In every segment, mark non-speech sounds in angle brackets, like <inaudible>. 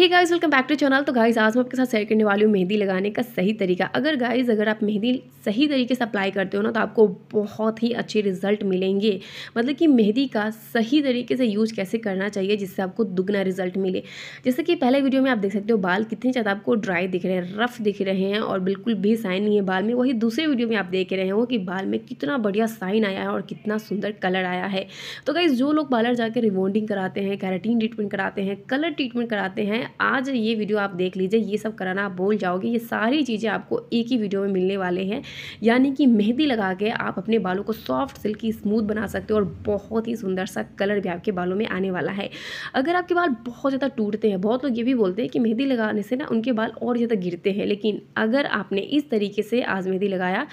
he guys welcome back to channel तो guys आज मैं आपके साथ शेयर करने वाली हूँ मेहंदी लगाने का सही तरीका अगर गाइस अगर आप मेहंदी सही तरीके से अप्लाई करते हो ना तो आपको बहुत ही अच्छे रिजल्ट मिलेंगे मतलब कि मेहंदी का सही तरीके से यूज कैसे करना चाहिए जिससे आपको दुगना रिजल्ट मिले जैसे कि पहले वीडियो में आप देख सकते हो बाल कितने ज़्यादा आपको ड्राई दिख रहे हैं रफ़ दिख रहे हैं और बिल्कुल भी साइन नहीं है बाल में वही दूसरे वीडियो में आप देख रहे हो कि बाल में कितना बढ़िया साइन आया है और कितना सुंदर कलर आया है तो गाइज़ जो लोग पार्लर जाकर रिवॉन्डिंग कराते हैं कैरेटीन ट्रीटमेंट कराते हैं कलर ट्रीटमेंट कराते हैं आज ये वीडियो आप देख लीजिए ये सब कराना आप बोल जाओगे ये सारी चीज़ें आपको एक ही वीडियो में मिलने वाले हैं यानी कि मेहंदी लगा के आप अपने बालों को सॉफ्ट सिल्की स्मूथ बना सकते हो और बहुत ही सुंदर सा कलर भी आपके बालों में आने वाला है अगर आपके बाल बहुत ज़्यादा टूटते हैं बहुत लोग ये भी बोलते हैं कि मेहंदी लगाने से ना उनके बाल और ज़्यादा गिरते हैं लेकिन अगर आपने इस तरीके से आज मेहंदी लगाया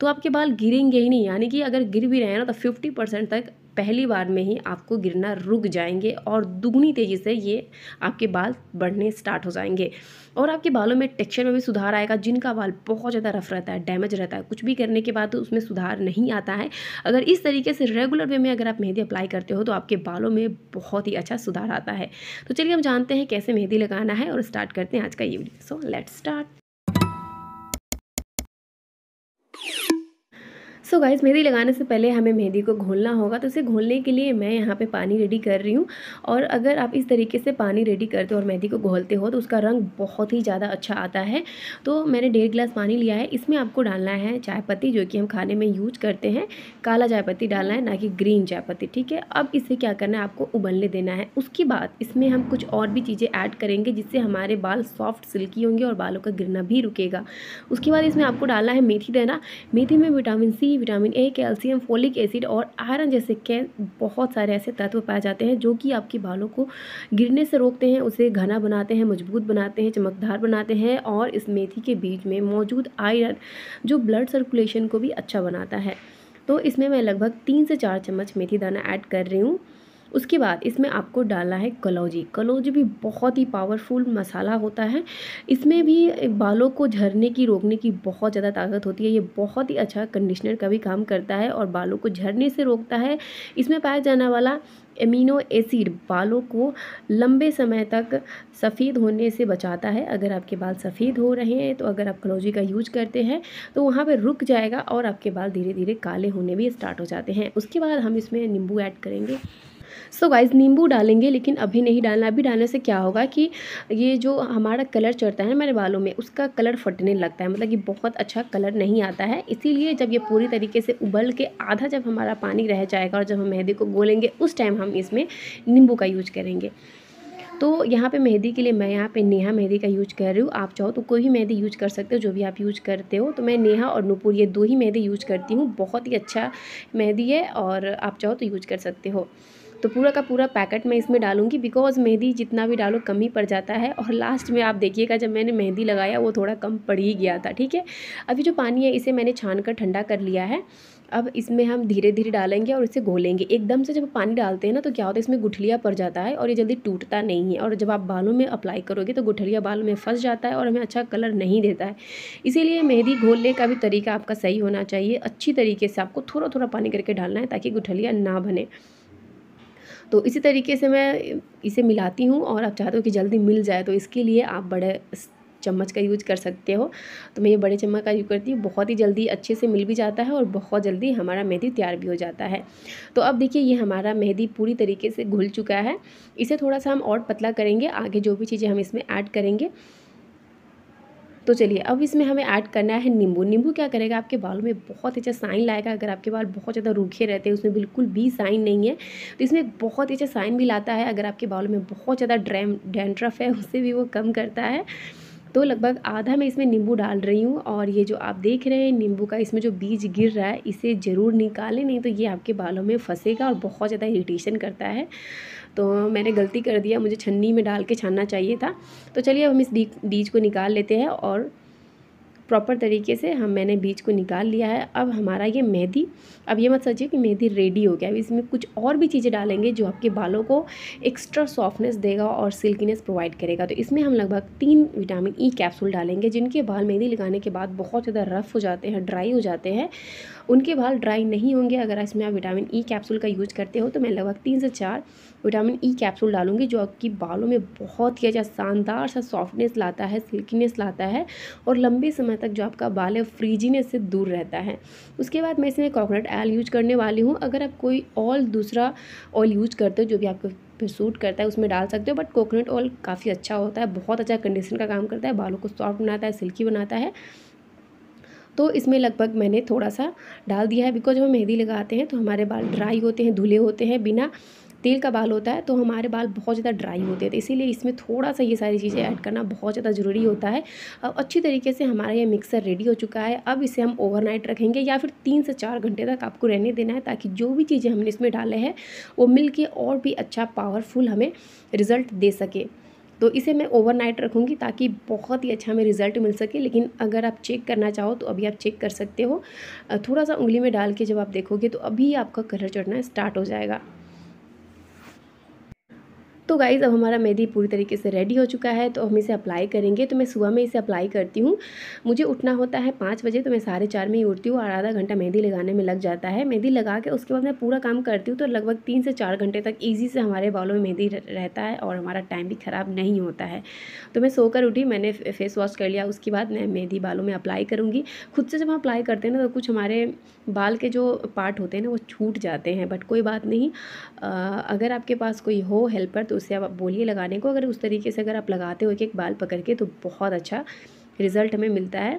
तो आपके बाल गिरेंगे ही नहीं यानी कि अगर गिर भी रहे हैं ना तो फिफ्टी तक पहली बार में ही आपको गिरना रुक जाएंगे और दुगनी तेज़ी से ये आपके बाल बढ़ने स्टार्ट हो जाएंगे और आपके बालों में टेक्सचर में भी सुधार आएगा जिनका बाल बहुत ज़्यादा रफ रहता है डैमेज रहता है कुछ भी करने के बाद तो उसमें सुधार नहीं आता है अगर इस तरीके से रेगुलर वे में अगर आप मेहंदी अप्लाई करते हो तो आपके बालों में बहुत ही अच्छा सुधार आता है तो चलिए हम जानते हैं कैसे मेहंदी लगाना है और स्टार्ट करते हैं आज का ये video so let start so guys मेहंदी लगाने से पहले हमें मेहंदी को घोलना होगा तो इसे घोलने के लिए मैं यहाँ पे पानी रेडी कर रही हूँ और अगर आप इस तरीके से पानी रेडी करते हो और मेहंदी को घोलते हो तो उसका रंग बहुत ही ज़्यादा अच्छा आता है तो मैंने डेढ़ गिलास पानी लिया है इसमें आपको डालना है चाय पत्ती जो कि हम खाने में यूज करते हैं काला चाय पत्ती डालना है ना कि ग्रीन चाय पत्ती ठीक है अब इसे क्या करना है आपको उबलने देना है उसके बाद इसमें हम कुछ और भी चीज़ें ऐड करेंगे जिससे हमारे बाल सॉफ्ट सिल्की होंगे और बालों का गिरना भी रुकेगा उसके बाद इसमें आपको डालना है मेथी देना मेथी में विटामिन सी ही vitamin A calcium folic acid और आयरन जैसे के बहुत सारे ऐसे तत्व पाए जाते हैं जो कि आपके बालों को गिरने से रोकते हैं उसे घना बनाते हैं मजबूत बनाते हैं चमकदार बनाते हैं और इस मेथी के बीज में मौजूद आयरन जो ब्लड सर्कुलेशन को भी अच्छा बनाता है तो इसमें मैं लगभग तीन से चार चम्मच मेथी दाना ऐड कर रही हूँ उसके बाद इसमें आपको डालना है कलौजी कलौजी भी बहुत ही पावरफुल मसाला होता है इसमें भी बालों को झरने की रोकने की बहुत ज़्यादा ताकत होती है ये बहुत ही अच्छा कंडीशनर का भी काम करता है और बालों को झरने से रोकता है इसमें पाया जाने वाला एमिनो एसिड बालों को लंबे समय तक सफ़ेद होने से बचाता है अगर आपके बाल सफ़ेद हो रहे हैं तो अगर आप कलौजी का यूज करते हैं तो वहाँ पर रुक जाएगा और आपके बाल धीरे धीरे काले होने भी स्टार्ट हो जाते हैं उसके बाद हम इसमें नींबू ऐड करेंगे सो गाइज नींबू डालेंगे लेकिन अभी नहीं डालना अभी डालने से क्या होगा कि ये जो हमारा कलर चढ़ता है ना मेरे बालों में उसका कलर फटने लगता है मतलब कि बहुत अच्छा कलर नहीं आता है इसीलिए जब ये पूरी तरीके से उबल के आधा जब हमारा पानी रह जाएगा और जब हम मेहंदी को गोलेंगे उस टाइम हम इसमें नींबू का यूज करेंगे तो यहाँ पे मेहंदी के लिए मैं यहाँ पे नेहा मेहंदी का यूज कर रही हूँ आप चाहो तो कोई भी मेहंदी यूज कर सकते हो जो भी आप यूज करते हो तो मैं नेहा और नूपुर ये दो ही मेहंदी यूज करती हूँ बहुत ही अच्छा मेहंदी है और आप चाहो तो यूज कर सकते हो तो पूरा का पूरा पैकेट मैं इसमें डालूंगी बिकॉज मेहंदी जितना भी डालो कम ही पड़ जाता है और लास्ट में आप देखिएगा जब मैंने मेहंदी लगाया वो थोड़ा कम पड़ ही गया था ठीक है अभी जो पानी है इसे मैंने छान कर ठंडा कर लिया है अब इसमें हम धीरे धीरे डालेंगे और इसे घोलेंगे एकदम से जब पानी डालते हैं ना तो क्या होता है इसमें गुठलिया पड़ जाता है और ये जल्दी टूटता नहीं है और जब आप बालों में अप्लाई करोगे तो गुठलिया बालों में फंस जाता है और हमें अच्छा कलर नहीं देता है इसीलिए मेहंदी घोलने का भी तरीका आपका सही होना चाहिए अच्छी तरीके से आपको थोड़ा थोड़ा पानी करके डालना है ताकि गुठलिया ना बने तो इसी तरीके से मैं इसे मिलाती हूँ और आप चाहते हो कि जल्दी मिल जाए तो इसके लिए आप बड़े चम्मच का यूज कर सकते हो तो मैं ये बड़े चम्मच का यूज़ करती हूँ बहुत ही जल्दी अच्छे से मिल भी जाता है और बहुत जल्दी हमारा मेहंदी तैयार भी हो जाता है तो अब देखिए ये हमारा मेहंदी पूरी तरीके से घुल चुका है इसे थोड़ा सा हम और पतला करेंगे आगे जो भी चीज़ें हम इसमें ऐड करेंगे तो चलिए अब इसमें हमें ऐड करना है नींबू नींबू क्या करेगा आपके बालों में बहुत अच्छा साइन लाएगा अगर आपके बाल बहुत ज़्यादा रूखे रहते हैं उसमें बिल्कुल भी साइन नहीं है तो इसमें बहुत अच्छा साइन भी लाता है अगर आपके बालों में बहुत ज़्यादा ड्रैम डेंड्रफ है <laughs> उससे भी वो कम करता है तो लगभग आधा मैं इसमें नींबू डाल रही हूँ और ये जो आप देख रहे हैं नींबू का इसमें जो बीज गिर रहा है इसे ज़रूर निकालें नहीं तो ये आपके बालों में फंसेगा और बहुत ज़्यादा इरीटेशन करता है तो मैंने गलती कर दिया मुझे छन्नी में डाल के छानना चाहिए था तो चलिए हम इस बीज को निकाल लेते हैं और प्रॉपर तरीके से हम मैंने बीज को निकाल लिया है अब हमारा ये मेहंदी अब ये मत सोचिए कि मेहंदी रेडी हो गया अब इसमें कुछ और भी चीज़ें डालेंगे जो आपके बालों को एक्स्ट्रा सॉफ्टनेस देगा और सिल्कीनेस प्रोवाइड करेगा तो इसमें हम लगभग तीन विटामिन ई कैप्सूल डालेंगे जिनके बाल मेहंदी लगाने के बाद बहुत ज़्यादा रफ़ हो जाते हैं ड्राई हो जाते हैं उनके बाल ड्राई नहीं होंगे अगर इसमें आप विटामिन ई कैप्सूल का यूज़ करते हो तो मैं लगभग तीन से चार विटामिन ई कैप्सूल डालूंगी जो आपकी बालों में बहुत ही अच्छा शानदार सा सॉफ्टनेस लाता है सिल्कीनेस लाता है और लंबे समय तक जो आपका बाल है फ्रीजीनेस से दूर रहता है उसके बाद मैं इसमें कोकोनट ऑयल यूज करने वाली हूँ अगर आप कोई ऑल दूसरा ऑयल यूज करते हो जो भी आपको फिर सूट करता है उसमें डाल सकते हो बट कोकोनट ऑयल काफ़ी अच्छा होता है बहुत अच्छा कंडीशन का काम करता है बालों को सॉफ्ट बनाता है सिल्की बनाता है तो इसमें लगभग मैंने थोड़ा सा डाल दिया है बिकॉज हम मेहंदी लगाते हैं तो हमारे बाल ड्राई होते हैं धुले होते हैं बिना तेल का बाल होता है तो हमारे बाल बहुत ज़्यादा ड्राई होते हैं तो इसीलिए इसमें थोड़ा सा ये सारी चीज़ें ऐड करना बहुत ज़्यादा ज़रूरी होता है अब अच्छी तरीके से हमारा ये मिक्सर रेडी हो चुका है अब इसे हम ओवरनाइट रखेंगे या फिर तीन से चार घंटे तक आपको रहने देना है ताकि जो भी चीज़ें हमने इसमें डाले हैं वो मिल और भी अच्छा पावरफुल हमें रिज़ल्ट दे सके तो इसे मैं ओवरनाइट रखूँगी ताकि बहुत ही अच्छा हमें रिज़ल्ट मिल सके लेकिन अगर आप चेक करना चाहो तो अभी आप चेक कर सकते हो थोड़ा सा उंगली में डाल के जब आप देखोगे तो अभी आपका कलर चढ़ना स्टार्ट हो जाएगा तो गाइज़ अब हमारा मेहंदी पूरी तरीके से रेडी हो चुका है तो हम इसे अप्लाई करेंगे तो मैं सुबह में इसे अप्लाई करती हूँ मुझे उठना होता है पाँच बजे तो मैं साढ़े चार में ही उठती हूँ और आधा घंटा मेहंदी लगाने में लग जाता है मेहंदी लगा के उसके बाद मैं पूरा काम करती हूँ तो लगभग तीन से चार घंटे तक ईजी से हमारे बालों में मेहंदी रहता है और हमारा टाइम भी ख़राब नहीं होता है तो मैं सोकर उठी मैंने फेस वॉश कर लिया उसके बाद मैं मेहंदी बालों में अप्लाई करूँगी खुद से जब हम अप्लाई करते हैं ना तो कुछ हमारे बाल के जो पार्ट होते हैं ना वो छूट जाते हैं बट कोई बात नहीं अगर आपके पास कोई हो हेल्पर तो तो उसे आप बोलिए लगाने को अगर उस तरीके से अगर आप लगाते हो एक एक बाल पकड़ के तो बहुत अच्छा रिज़ल्ट हमें मिलता है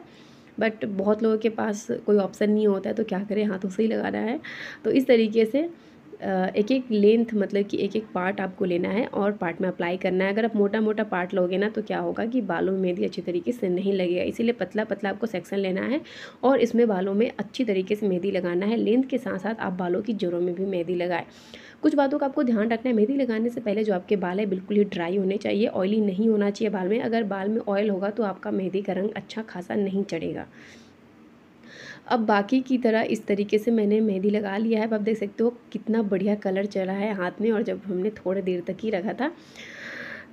बट बहुत लोगों के पास कोई ऑप्शन नहीं होता है तो क्या करें हाथों से ही लगाना है तो इस तरीके से एक एक लेंथ मतलब कि एक एक पार्ट आपको लेना है और पार्ट में अप्लाई करना है अगर आप मोटा मोटा पार्ट लोगे ना तो क्या होगा कि बालों में मेहंदी अच्छी तरीके से नहीं लगेगा इसीलिए पतला पतला आपको सेक्शन लेना है और इसमें बालों में अच्छी तरीके से मेहंदी लगाना है लेंथ के साथ साथ आप बालों की जोरों में भी मेहंदी लगाए कुछ बातों का आपको ध्यान रखना है मेहंदी लगाने से पहले जो आपके बाल है बिल्कुल ही ड्राई होने चाहिए ऑयली नहीं होना चाहिए बाल में अगर बाल में ऑयल होगा तो आपका मेहंदी का रंग अच्छा खासा नहीं चढ़ेगा अब बाकी की तरह इस तरीके से मैंने मेहंदी लगा लिया है अब आप देख सकते हो कितना बढ़िया कलर चला है हाथ में और जब हमने थोड़ी देर तक ही रखा था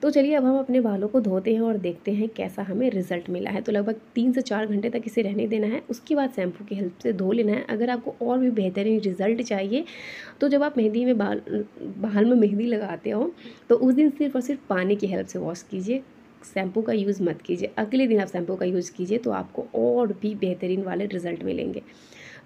तो चलिए अब हम अपने बालों को धोते हैं और देखते हैं कैसा हमें रिज़ल्ट मिला है तो लगभग तीन से चार घंटे तक इसे रहने देना है उसके बाद शैम्पू की हेल्प से धो लेना है अगर आपको और भी बेहतरीन रिज़ल्ट चाहिए तो जब आप मेहंदी में बाल बाल में मेहंदी लगाते हो तो उस दिन सिर्फ और सिर्फ पानी की हेल्प से वॉश कीजिए शैम्पू का यूज़ मत कीजिए अगले दिन आप शैम्पू का यूज़ कीजिए तो आपको और भी बेहतरीन वाले रिजल्ट मिलेंगे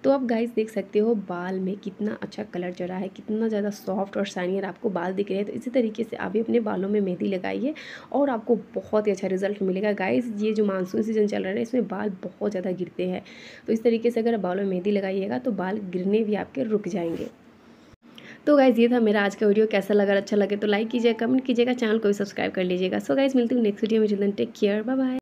तो आप गाइस देख सकते हो बाल में कितना अच्छा कलर चढ़ा है कितना ज़्यादा सॉफ्ट और शाइनियर आपको बाल दिख रहे हैं तो इसी तरीके से आप भी अपने बालों में मेहंदी लगाइए और आपको बहुत ही अच्छा रिजल्ट मिलेगा गाइस ये जो मानसून सीजन चल रहा है इसमें बाल बहुत ज़्यादा गिरते हैं तो इस तरीके से अगर बालों में मेहंदी लगाइएगा तो बाल गिरने भी आपके रुक जाएंगे तो गाइज़ ये था मेरा आज का वीडियो कैसा लगा अच्छा लगे तो लाइक कीजिएगा कमेंट कीजिएगा चैनल को भी सब्सक्राइब कर लीजिएगा सो गाइज़ मिलती हूँ नेक्स्ट वीडियो में जिन टेक केयर बाय बाय